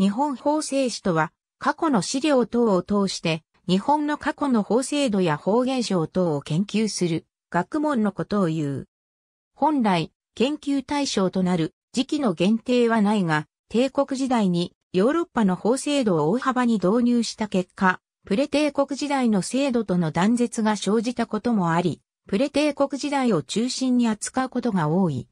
日本法制史とは、過去の資料等を通して、日本の過去の法制度や法現象等を研究する、学問のことを言う。本来、研究対象となる時期の限定はないが、帝国時代にヨーロッパの法制度を大幅に導入した結果、プレ帝国時代の制度との断絶が生じたこともあり、プレ帝国時代を中心に扱うことが多い。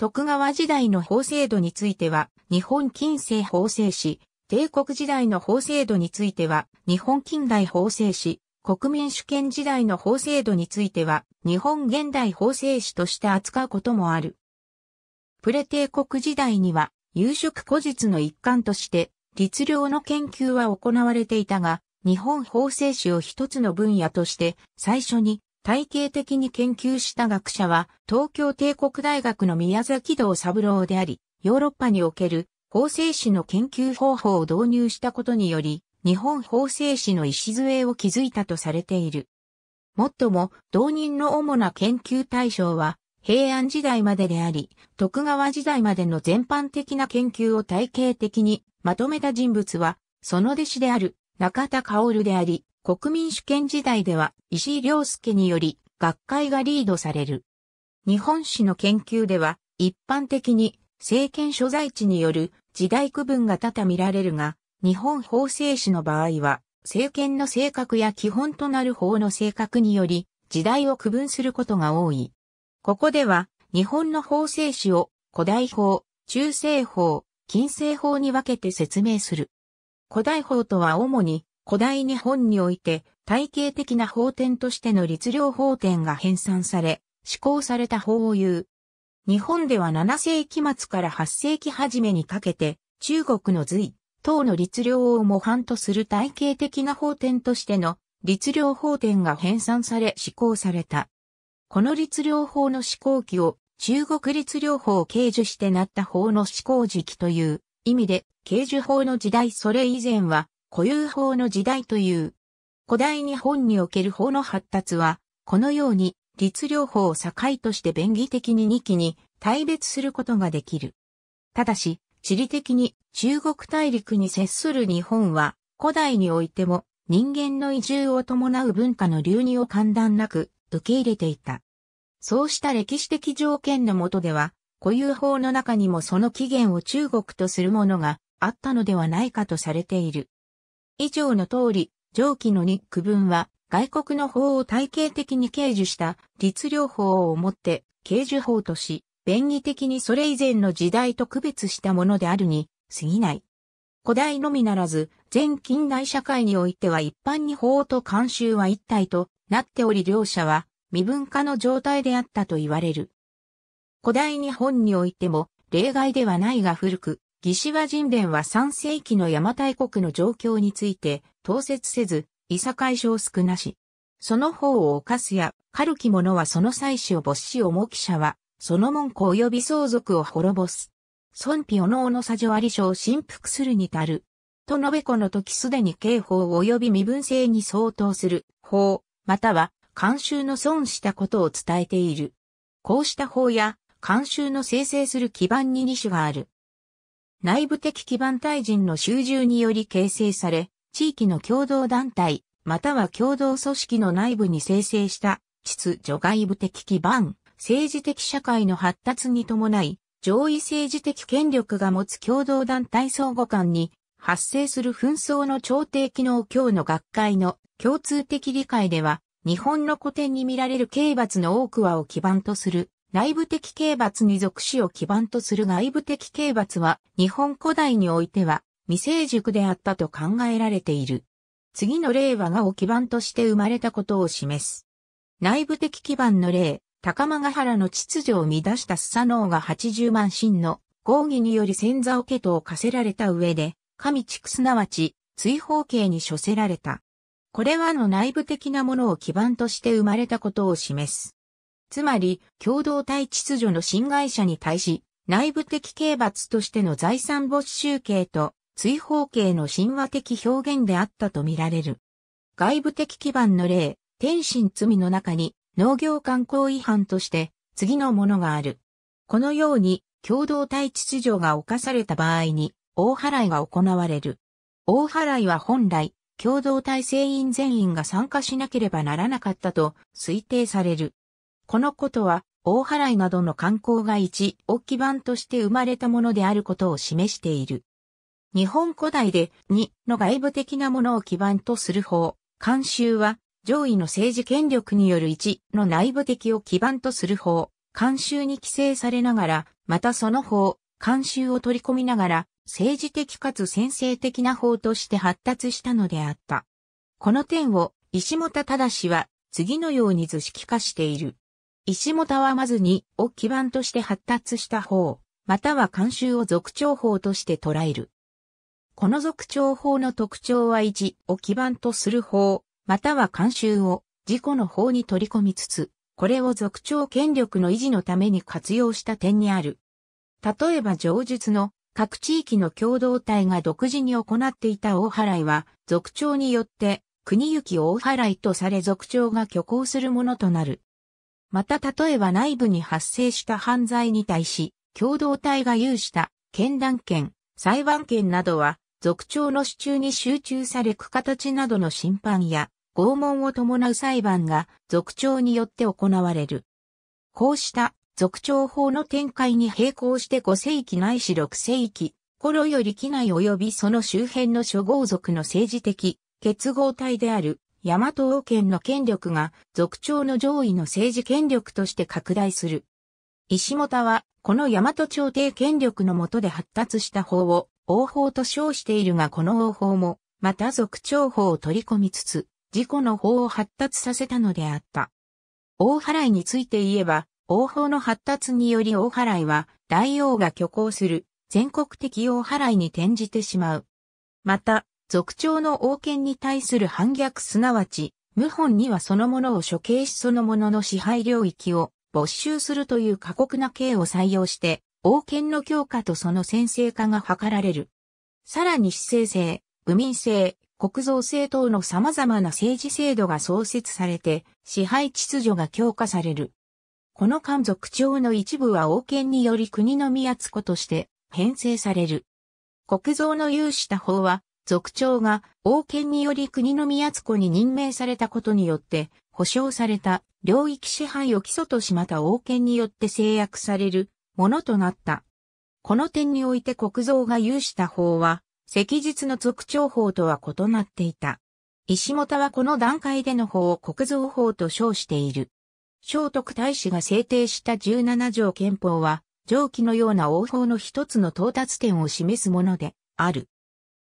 徳川時代の法制度については、日本近世法制史、帝国時代の法制度については、日本近代法制史、国民主権時代の法制度については、日本現代法制史として扱うこともある。プレ帝国時代には、有色古実の一環として、律令の研究は行われていたが、日本法制史を一つの分野として、最初に体系的に研究した学者は、東京帝国大学の宮崎道三郎であり、ヨーロッパにおける法制史の研究方法を導入したことにより、日本法制史の礎を築いたとされている。もっとも、同人の主な研究対象は、平安時代までであり、徳川時代までの全般的な研究を体系的にまとめた人物は、その弟子である中田薫であり、国民主権時代では石井良介により学会がリードされる。日本史の研究では一般的に政権所在地による時代区分が多々見られるが、日本法制史の場合は政権の性格や基本となる法の性格により時代を区分することが多い。ここでは日本の法制史を古代法、中世法、近世法に分けて説明する。古代法とは主に古代日本において体系的な法典としての律令法典が編纂され、施行された法を言う。日本では7世紀末から8世紀初めにかけて、中国の隋、唐の律令を模範とする体系的な法典としての律令法典が編纂され施行された。この律令法の施行期を中国律令法を掲示してなった法の施行時期という意味で、掲示法の時代それ以前は固有法の時代という。古代日本における法の発達は、このように律令法を境として便宜的に2期に対別することができる。ただし、地理的に中国大陸に接する日本は、古代においても人間の移住を伴う文化の流入を簡単なく受け入れていた。そうした歴史的条件のもとでは、固有法の中にもその起源を中国とするものがあったのではないかとされている。以上の通り、上記のに区分は、外国の法を体系的に刑示した律令法をもって刑示法とし、便宜的にそれ以前の時代と区別したものであるに過ぎない。古代のみならず、全近代社会においては一般に法と慣習は一体となっており両者は未分化の状態であったと言われる。古代日本においても例外ではないが古く、義志和人伝は3世紀の邪馬台国の状況について、統説せず、いさかい少少なし。その方を犯すや、軽き者はその妻子を没し重き者は、その文句及び相続を滅ぼす。孫否おのおのさじょあり書を振幅するに足る。と述べこの時すでに刑法及び身分制に相当する法、または慣習の損したことを伝えている。こうした法や慣習の生成する基盤に2種がある。内部的基盤対人の集中により形成され、地域の共同団体、または共同組織の内部に生成した秩序外部的基盤、政治的社会の発達に伴い、上位政治的権力が持つ共同団体相互間に発生する紛争の調停機能今日の学会の共通的理解では、日本の古典に見られる刑罰の多くはを基盤とする内部的刑罰に属しを基盤とする外部的刑罰は日本古代においては未成熟であったと考えられている。次の例はがを基盤として生まれたことを示す。内部的基盤の例、高間ヶ原の秩序を乱したスサノオが80万神の合議により千座を家とを課せられた上で、神畜すなわち追放刑に処せられた。これはの内部的なものを基盤として生まれたことを示す。つまり、共同体秩序の侵害者に対し、内部的刑罰としての財産没収刑と追放刑の神話的表現であったとみられる。外部的基盤の例、天心罪の中に農業観光違反として次のものがある。このように共同体秩序が犯された場合に大払いが行われる。大払いは本来共同体成員全員が参加しなければならなかったと推定される。このことは、大払いなどの観光が一大基盤として生まれたものであることを示している。日本古代で2の外部的なものを基盤とする法、慣習は上位の政治権力による1の内部的を基盤とする法、慣習に規制されながら、またその法、慣習を取り込みながら、政治的かつ先制的な法として発達したのであった。この点を石本忠は次のように図式化している。石もたわまずにを基盤として発達した方、または慣習を俗徴法として捉える。この俗徴法の特徴は維持を基盤とする方、または慣習を自己の法に取り込みつつ、これを俗徴権力の維持のために活用した点にある。例えば上述の各地域の共同体が独自に行っていた大払いは、俗徴によって国行き大払いとされ俗徴が挙行するものとなる。また例えば内部に発生した犯罪に対し、共同体が有した、検断権、裁判権などは、族長の主中に集中されく形などの審判や、拷問を伴う裁判が、族長によって行われる。こうした、族長法の展開に並行して5世紀ないし6世紀、頃より機内及びその周辺の諸豪族の政治的、結合体である、大和王権の権力が族長の上位の政治権力として拡大する。石本は、この大和朝廷権力の下で発達した法を王法と称しているがこの王法も、また族長法を取り込みつつ、自己の法を発達させたのであった。大払いについて言えば、王法の発達により大払いは、大王が虚構する、全国的大払いに転じてしまう。また、族長の王権に対する反逆すなわち、謀反にはそのものを処刑しそのものの支配領域を没収するという過酷な刑を採用して、王権の強化とその先制化が図られる。さらに市政制、部民制、国造制等の様々な政治制度が創設されて、支配秩序が強化される。この間族長の一部は王権により国の宮津子として編成される。国造の有した法は、族長が王権により国の宮津に任命されたことによって、保障された領域支配を基礎としまた王権によって制約されるものとなった。この点において国蔵が有した法は、石日の族長法とは異なっていた。石本はこの段階での法を国蔵法と称している。聖徳太子が制定した17条憲法は、上記のような王法の一つの到達点を示すものである。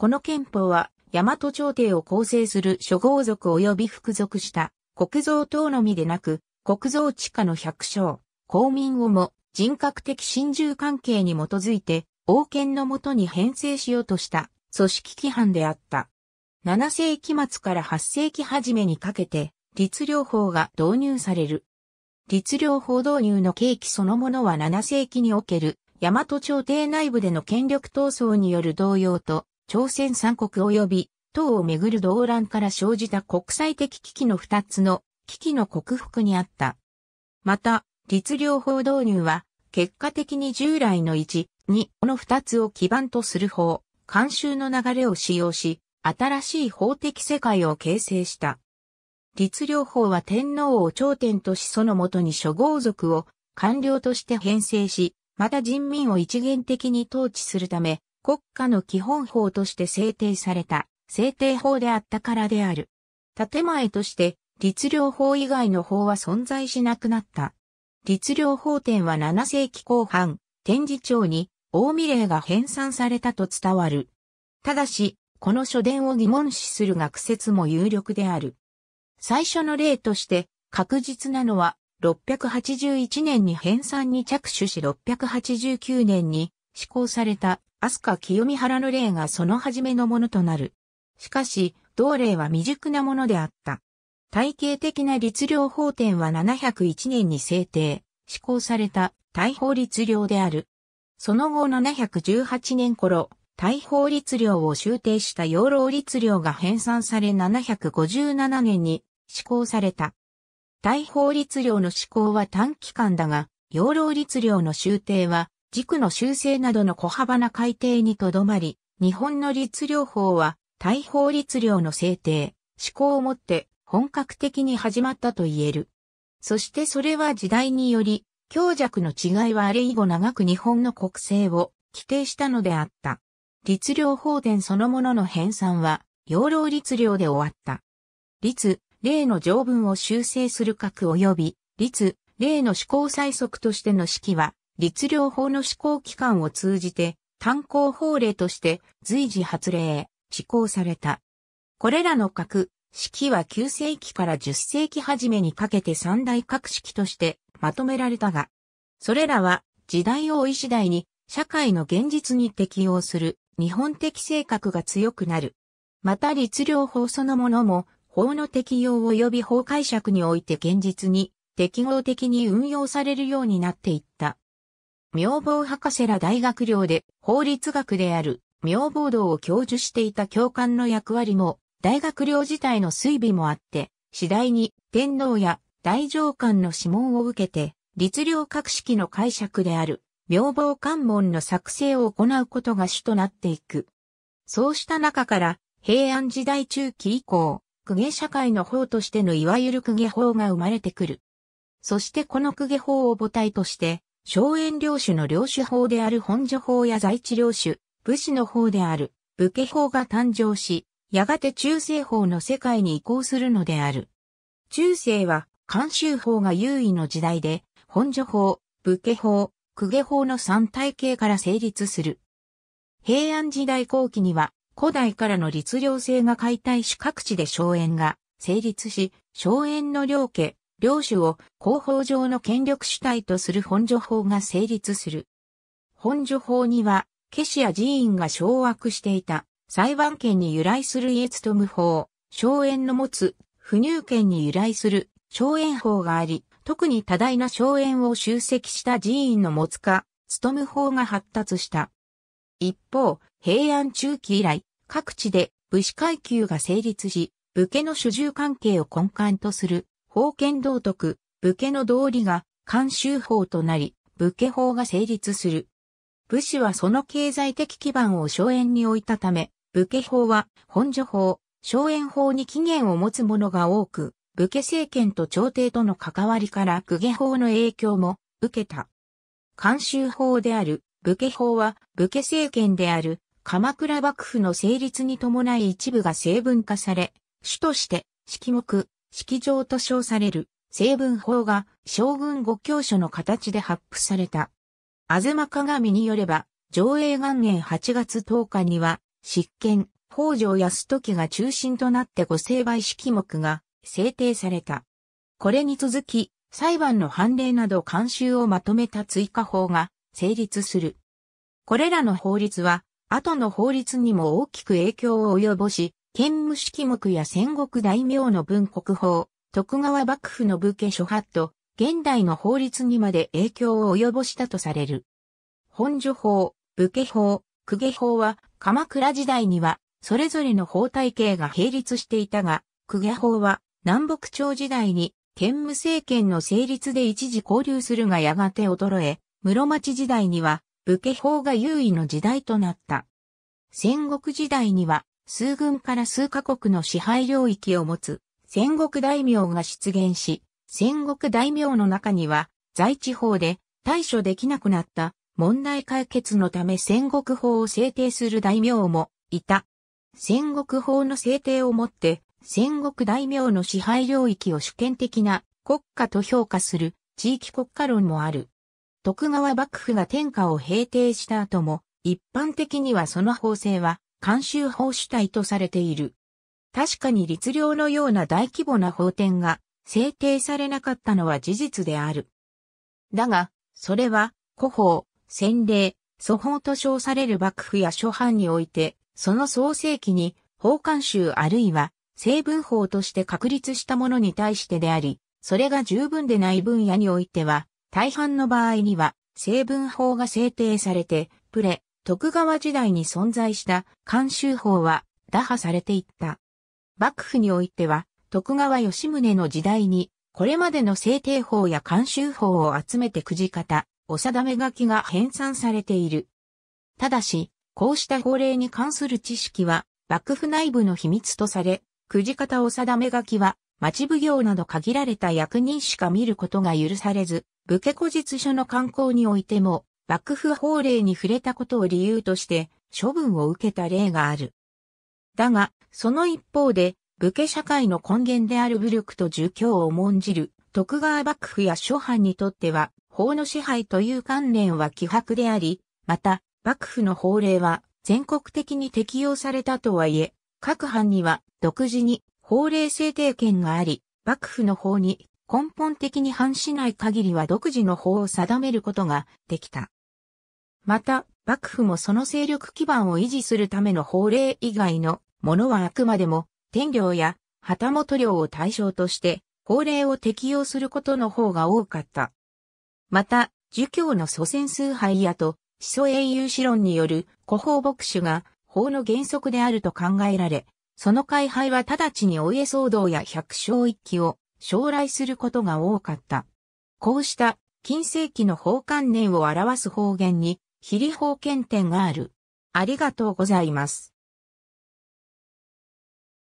この憲法は、大和朝廷を構成する諸豪族及び服属した国蔵等のみでなく、国蔵地下の百姓、公民をも人格的親従関係に基づいて、王権のもとに編成しようとした組織規範であった。7世紀末から8世紀初めにかけて、律令法が導入される。律令法導入の契機そのものは7世紀における大和朝廷内部での権力闘争による動揺と朝鮮三国及び党をめぐる動乱から生じた国際的危機の二つの危機の克服にあった。また、律令法導入は、結果的に従来の1、2この二つを基盤とする法、慣習の流れを使用し、新しい法的世界を形成した。律令法は天皇を頂点としそのもとに諸豪族を官僚として編成し、また人民を一元的に統治するため、国家の基本法として制定された制定法であったからである。建前として律令法以外の法は存在しなくなった。律令法典は7世紀後半、天示町に大見令が編纂されたと伝わる。ただし、この書伝を疑問視する学説も有力である。最初の例として確実なのは681年に編纂に着手し689年に施行された、飛鳥清美原の例がその初めのものとなる。しかし、同例は未熟なものであった。体系的な律令法典は701年に制定、施行された大法律令である。その後718年頃、大法律令を修定した養老律令が編纂され757年に施行された。大法律令の施行は短期間だが、養老律令の修訂は軸の修正などの小幅な改定にとどまり、日本の律令法は、大法律令の制定、施行をもって本格的に始まったと言える。そしてそれは時代により、強弱の違いはあれ以後長く日本の国政を規定したのであった。律令法典そのものの編纂は、養老律令で終わった。律、例の条文を修正する格及び、律、例の施行最速としての式は、律令法の施行期間を通じて、炭鉱法令として随時発令、施行された。これらの核、式は9世紀から10世紀初めにかけて三大核式としてまとめられたが、それらは時代を追い次第に社会の現実に適応する日本的性格が強くなる。また律令法そのものも法の適用及び法解釈において現実に適合的に運用されるようになっていった。明房博士ら大学寮で法律学である明房道を教授していた教官の役割も、大学寮自体の水備もあって、次第に天皇や大上官の諮問を受けて、律令格式の解釈である、明房関門の作成を行うことが主となっていく。そうした中から、平安時代中期以降、公家社会の法としてのいわゆる公家法が生まれてくる。そしてこの公家法を母体として、荘園領主の領主法である本所法や在地領主、武士の法である武家法が誕生し、やがて中世法の世界に移行するのである。中世は慣習法が優位の時代で、本所法、武家法、公家法の三体系から成立する。平安時代後期には、古代からの律令制が解体し各地で荘園が成立し、荘園の領家、領主を広報上の権力主体とする本所法が成立する。本所法には、ケシや寺院が掌握していた裁判権に由来する家務法、荘園の持つ不入権に由来する荘園法があり、特に多大な荘園を集積した寺院の持つか、務法が発達した。一方、平安中期以来、各地で武士階級が成立し、武家の主従関係を根幹とする封建道徳、武家の道理が慣習法となり、武家法が成立する。武士はその経済的基盤を荘園に置いたため、武家法は本所法、荘園法に起源を持つ者が多く、武家政権と朝廷との関わりから武家法の影響も受けた。慣習法である武家法は武家政権である鎌倉幕府の成立に伴い一部が成分化され、主として式目、式場と称される、成文法が将軍五教書の形で発布された。あずま鏡によれば、上映元年8月10日には、執権、北条安時が中心となって御成敗式目が制定された。これに続き、裁判の判例など慣習をまとめた追加法が成立する。これらの法律は、後の法律にも大きく影響を及ぼし、剣武式目や戦国大名の文国法、徳川幕府の武家諸法と、現代の法律にまで影響を及ぼしたとされる。本所法、武家法、公家法は、鎌倉時代には、それぞれの法体系が並立していたが、公家法は、南北朝時代に、県武政権の成立で一時交流するがやがて衰え、室町時代には、武家法が優位の時代となった。戦国時代には、数軍から数カ国の支配領域を持つ戦国大名が出現し、戦国大名の中には、在地方で対処できなくなった問題解決のため戦国法を制定する大名もいた。戦国法の制定をもって戦国大名の支配領域を主権的な国家と評価する地域国家論もある。徳川幕府が天下を平定した後も一般的にはその法制は慣習法主体とされている。確かに律令のような大規模な法典が制定されなかったのは事実である。だが、それは、古法、洗礼、祖法と称される幕府や諸藩において、その創世記に法慣習あるいは成文法として確立したものに対してであり、それが十分でない分野においては、大半の場合には成文法が制定されて、プレ、徳川時代に存在した慣習法は打破されていった。幕府においては、徳川吉宗の時代に、これまでの制定法や慣習法を集めてくじ方、お定め書きが編纂されている。ただし、こうした法令に関する知識は、幕府内部の秘密とされ、くじ方お定め書きは、町奉行など限られた役人しか見ることが許されず、武家古実書の刊行においても、幕府法令に触れたことを理由として処分を受けた例がある。だが、その一方で、武家社会の根源である武力と儒教を重んじる徳川幕府や諸藩にとっては、法の支配という関連は希薄であり、また、幕府の法令は全国的に適用されたとはいえ、各藩には独自に法令制定権があり、幕府の法に根本的に反しない限りは独自の法を定めることができた。また、幕府もその勢力基盤を維持するための法令以外のものはあくまでも、天領や旗本領を対象として、法令を適用することの方が多かった。また、儒教の祖先崇拝やと、思想英雄史論による古法牧主が法の原則であると考えられ、その開廃は直ちにお家騒動や百姓一揆を将来することが多かった。こうした近世紀の法観念を表す方言に比利法検店がある。ありがとうございます。